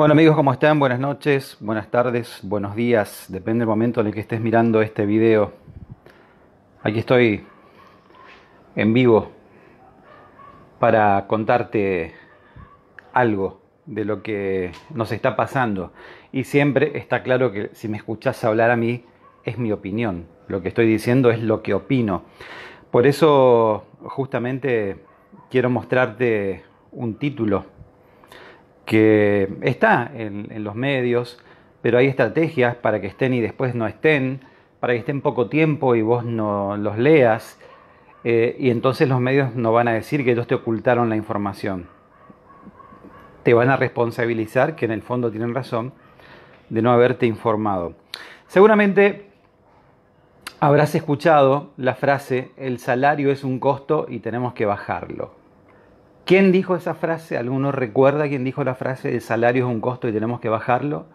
Bueno amigos, ¿cómo están? Buenas noches, buenas tardes, buenos días, depende del momento en el que estés mirando este video. Aquí estoy en vivo para contarte algo de lo que nos está pasando. Y siempre está claro que si me escuchás hablar a mí, es mi opinión. Lo que estoy diciendo es lo que opino. Por eso justamente quiero mostrarte un título que está en, los medios, pero hay estrategias para que estén y después no estén, para que estén poco tiempo y vos no los leas, eh, y entonces los medios no van a decir que ellos te ocultaron la información. Te van a responsabilizar, que en el fondo tienen razón, de no haberte informado. Seguramente habrás escuchado la frase, el salario es un costo y tenemos que bajarlo. ¿Quién dijo esa frase? ¿Alguno recuerda quién dijo la frase el salario es un costo y tenemos que bajarlo?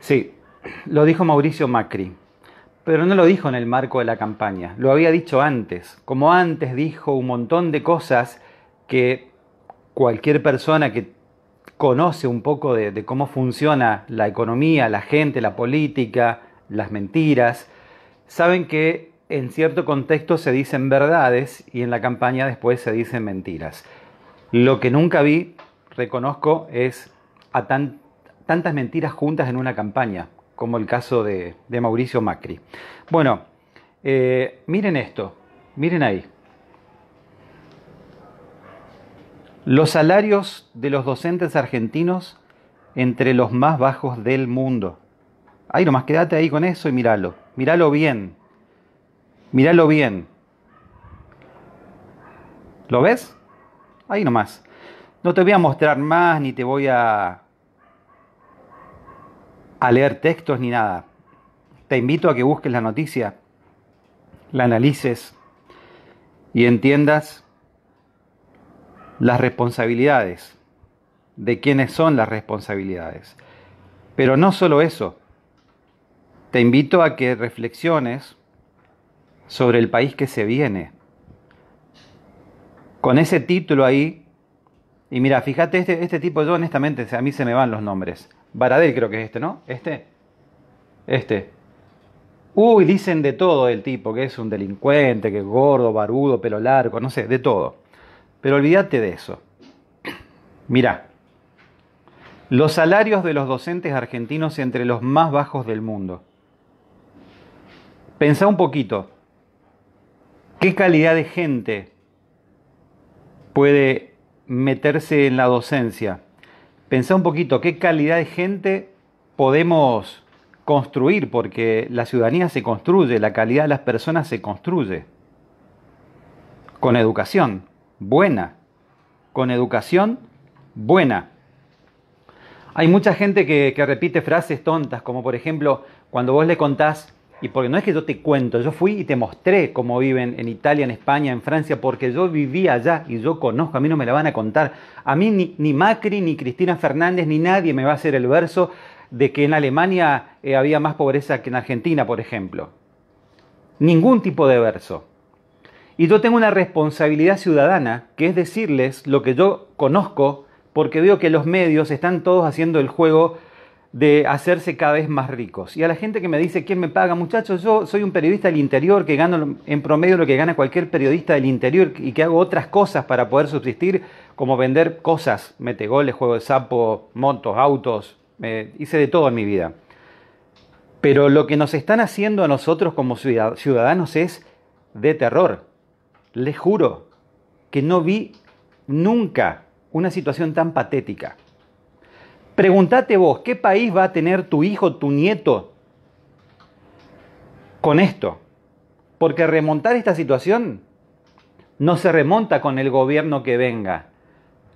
Sí, lo dijo Mauricio Macri, pero no lo dijo en el marco de la campaña, lo había dicho antes, como antes dijo un montón de cosas que cualquier persona que conoce un poco de, de cómo funciona la economía, la gente, la política, las mentiras, saben que en cierto contexto se dicen verdades y en la campaña después se dicen mentiras. Lo que nunca vi, reconozco, es a tantas mentiras juntas en una campaña, como el caso de, Mauricio Macri. Bueno, eh, miren esto, miren ahí. Los salarios de los docentes argentinos entre los más bajos del mundo. Ahí nomás quédate ahí con eso y míralo. Míralo bien. Míralo bien. ¿Lo ves? Ahí nomás. No te voy a mostrar más, ni te voy a, a leer textos, ni nada. Te invito a que busques la noticia, la analices y entiendas las responsabilidades, de quiénes son las responsabilidades. Pero no solo eso, te invito a que reflexiones sobre el país que se viene con ese título ahí. Y mira, fíjate, este, este tipo, yo honestamente, a mí se me van los nombres. Baradel creo que es este, ¿no? Este. Este. Uy, dicen de todo el tipo, que es un delincuente, que es gordo, barudo, pelo largo, no sé, de todo. Pero olvídate de eso. Mirá, los salarios de los docentes argentinos entre los más bajos del mundo. Pensá un poquito, ¿qué calidad de gente puede meterse en la docencia. Pensá un poquito qué calidad de gente podemos construir, porque la ciudadanía se construye, la calidad de las personas se construye. Con educación, buena. Con educación, buena. Hay mucha gente que, que repite frases tontas, como por ejemplo, cuando vos le contás y porque no es que yo te cuento, yo fui y te mostré cómo viven en Italia, en España, en Francia, porque yo viví allá y yo conozco, a mí no me la van a contar. A mí ni, Macri, ni Cristina Fernández, ni nadie me va a hacer el verso de que en Alemania eh, había más pobreza que en Argentina, por ejemplo. Ningún tipo de verso. Y yo tengo una responsabilidad ciudadana, que es decirles lo que yo conozco, porque veo que los medios están todos haciendo el juego de hacerse cada vez más ricos. Y a la gente que me dice, ¿quién me paga? Muchachos, yo soy un periodista del interior que gano en promedio lo que gana cualquier periodista del interior y que hago otras cosas para poder subsistir, como vender cosas, ...mete goles, juego de sapo, motos, autos, hice de todo en mi vida. Pero lo que nos están haciendo a nosotros como ciudadanos es de terror. Les juro que no vi nunca una situación tan patética. Pregúntate vos, ¿qué país va a tener tu hijo, tu nieto con esto? Porque remontar esta situación no se remonta con el gobierno que venga.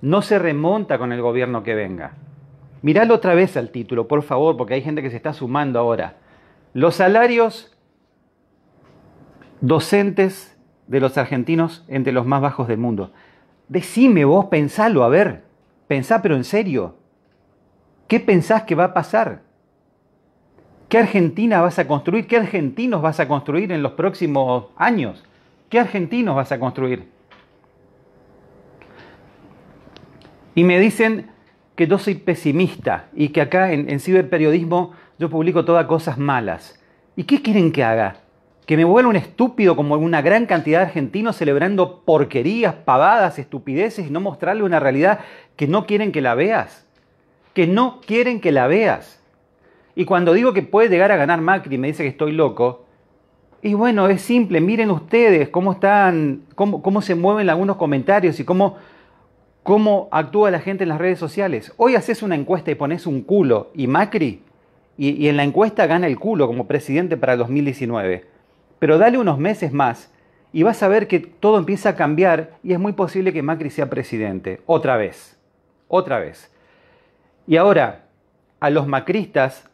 No se remonta con el gobierno que venga. Miralo otra vez al título, por favor, porque hay gente que se está sumando ahora. Los salarios docentes de los argentinos entre los más bajos del mundo. Decime vos, pensalo, a ver. Pensá, pero en serio. ¿Qué pensás que va a pasar? ¿Qué Argentina vas a construir? ¿Qué argentinos vas a construir en los próximos años? ¿Qué argentinos vas a construir? Y me dicen que yo soy pesimista y que acá en, ciberperiodismo yo publico todas cosas malas. ¿Y qué quieren que haga? ¿Que me vuelva un estúpido como una gran cantidad de argentinos celebrando porquerías, pavadas, estupideces y no mostrarle una realidad que no quieren que la veas? que no quieren que la veas. Y cuando digo que puede llegar a ganar Macri, me dice que estoy loco. Y bueno, es simple, miren ustedes cómo están, cómo, se mueven algunos comentarios y cómo, cómo actúa la gente en las redes sociales. Hoy haces una encuesta y pones un culo y Macri, y, en la encuesta gana el culo como presidente para 2019. Pero dale unos meses más y vas a ver que todo empieza a cambiar y es muy posible que Macri sea presidente. Otra vez. Otra vez. Y ahora, a los macristas,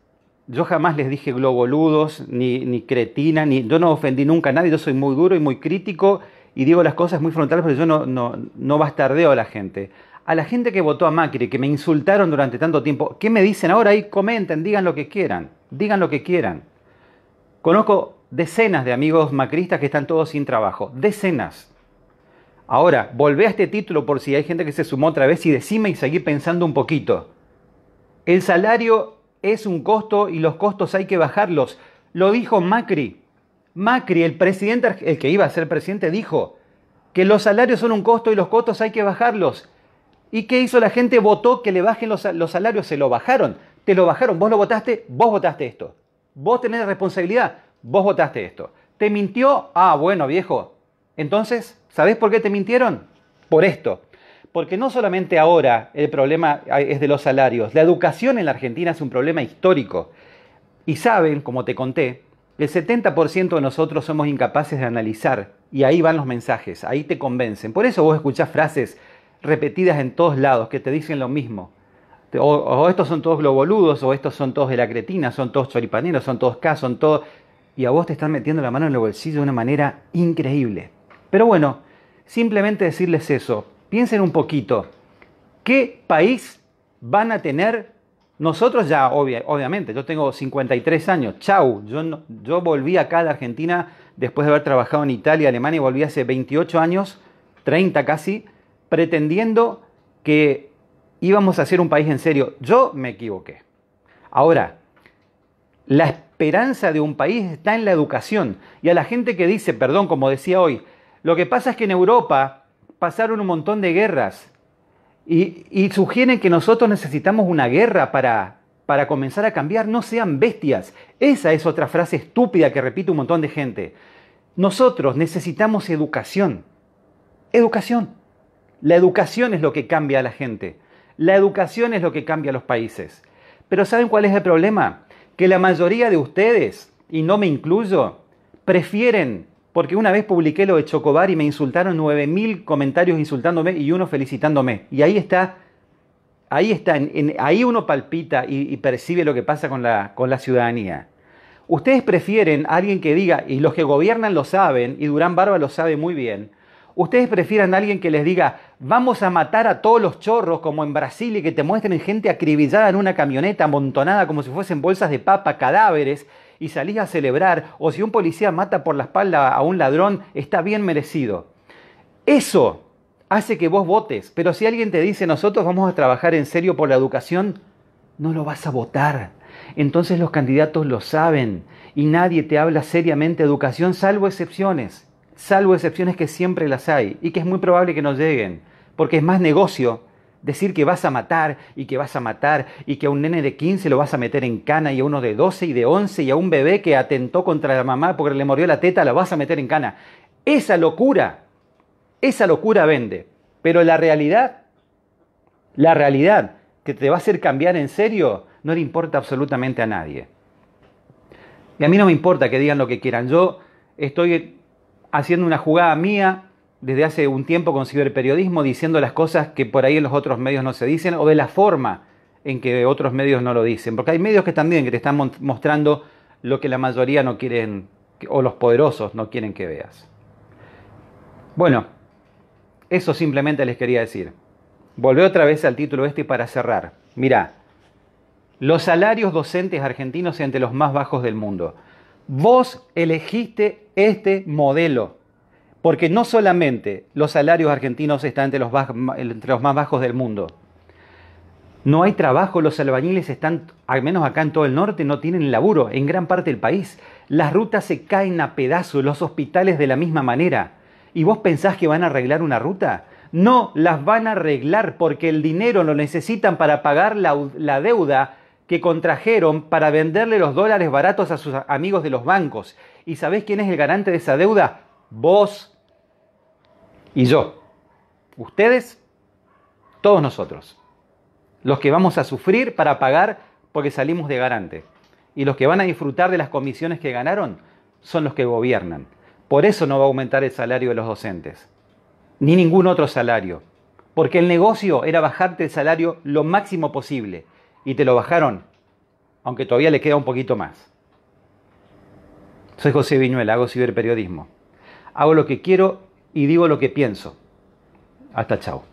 yo jamás les dije globoludos, ni, cretina, ni, yo no ofendí nunca a nadie, yo soy muy duro y muy crítico y digo las cosas muy frontales, pero yo no, no, no bastardeo a la gente. A la gente que votó a Macri, que me insultaron durante tanto tiempo, ¿qué me dicen ahora? Ahí comenten, digan lo que quieran, digan lo que quieran. Conozco decenas de amigos macristas que están todos sin trabajo, decenas. Ahora, volvé a este título por si hay gente que se sumó otra vez y decime y seguí pensando un poquito. El salario es un costo y los costos hay que bajarlos. Lo dijo Macri. Macri, el presidente, el que iba a ser presidente, dijo que los salarios son un costo y los costos hay que bajarlos. ¿Y qué hizo la gente? Votó que le bajen los, salarios, se lo bajaron, te lo bajaron, vos lo votaste, vos votaste esto. Vos tenés responsabilidad, vos votaste esto. ¿Te mintió? Ah, bueno, viejo. Entonces, ¿sabés por qué te mintieron? Por esto. Porque no solamente ahora el problema es de los salarios, la educación en la Argentina es un problema histórico. Y saben, como te conté, el 70% de nosotros somos incapaces de analizar y ahí van los mensajes, ahí te convencen. Por eso vos escuchás frases repetidas en todos lados que te dicen lo mismo. O, estos son todos globoludos, o estos son todos de la cretina, son todos choripaneros, son todos casos, son todos... Y a vos te están metiendo la mano en el bolsillo de una manera increíble. Pero bueno, simplemente decirles eso, Piensen un poquito, ¿qué país van a tener? Nosotros ya, obviamente, yo tengo 53 años, chau, yo, yo volví acá de Argentina después de haber trabajado en Italia, Alemania, y volví hace 28 años, 30 casi, pretendiendo que íbamos a ser un país en serio. Yo me equivoqué. Ahora, la esperanza de un país está en la educación. Y a la gente que dice, perdón, como decía hoy, lo que pasa es que en Europa pasaron un montón de guerras y, sugieren que nosotros necesitamos una guerra para, para comenzar a cambiar, no sean bestias. Esa es otra frase estúpida que repite un montón de gente. Nosotros necesitamos educación. Educación. La educación es lo que cambia a la gente. La educación es lo que cambia a los países. Pero ¿saben cuál es el problema? Que la mayoría de ustedes, y no me incluyo, prefieren porque una vez publiqué lo de Chocobar y me insultaron 9.000 comentarios insultándome y uno felicitándome. Y ahí está, ahí está, ahí uno palpita y, percibe lo que pasa con la, con la ciudadanía. Ustedes prefieren a alguien que diga, y los que gobiernan lo saben, y Durán Barba lo sabe muy bien, ustedes prefieren a alguien que les diga, vamos a matar a todos los chorros como en Brasil y que te muestren gente acribillada en una camioneta amontonada como si fuesen bolsas de papa, cadáveres, y salís a celebrar, o si un policía mata por la espalda a un ladrón, está bien merecido. Eso hace que vos votes, pero si alguien te dice nosotros vamos a trabajar en serio por la educación, no lo vas a votar. Entonces los candidatos lo saben y nadie te habla seriamente de educación, salvo excepciones, salvo excepciones que siempre las hay y que es muy probable que no lleguen, porque es más negocio Decir que vas a matar y que vas a matar y que a un nene de 15 lo vas a meter en cana y a uno de 12 y de 11 y a un bebé que atentó contra la mamá porque le mordió la teta, lo vas a meter en cana. Esa locura, esa locura vende. Pero la realidad, la realidad que te va a hacer cambiar en serio, no le importa absolutamente a nadie. Y a mí no me importa que digan lo que quieran. Yo estoy haciendo una jugada mía, desde hace un tiempo con ciberperiodismo diciendo las cosas que por ahí en los otros medios no se dicen o de la forma en que otros medios no lo dicen. Porque hay medios que también que te están mostrando lo que la mayoría no quieren o los poderosos no quieren que veas. Bueno, eso simplemente les quería decir. Volvé otra vez al título este para cerrar. Mirá, los salarios docentes argentinos entre los más bajos del mundo. Vos elegiste este modelo. Porque no solamente los salarios argentinos están entre los, más bajos del mundo, no hay trabajo, los albañiles están, al menos acá en todo el norte, no tienen laburo en gran parte del país. Las rutas se caen a pedazos, los hospitales de la misma manera. ¿Y vos pensás que van a arreglar una ruta? No las van a arreglar porque el dinero lo necesitan para pagar la, la deuda que contrajeron para venderle los dólares baratos a sus amigos de los bancos. ¿Y sabés quién es el garante de esa deuda? vos y yo. Ustedes, todos nosotros. Los que vamos a sufrir para pagar porque salimos de garante. Y los que van a disfrutar de las comisiones que ganaron son los que gobiernan. Por eso no va a aumentar el salario de los docentes, ni ningún otro salario. Porque el negocio era bajarte el salario lo máximo posible. Y te lo bajaron, aunque todavía le queda un poquito más. Soy José Viñuela, hago ciberperiodismo hago lo que quiero y digo lo que pienso. Hasta chao.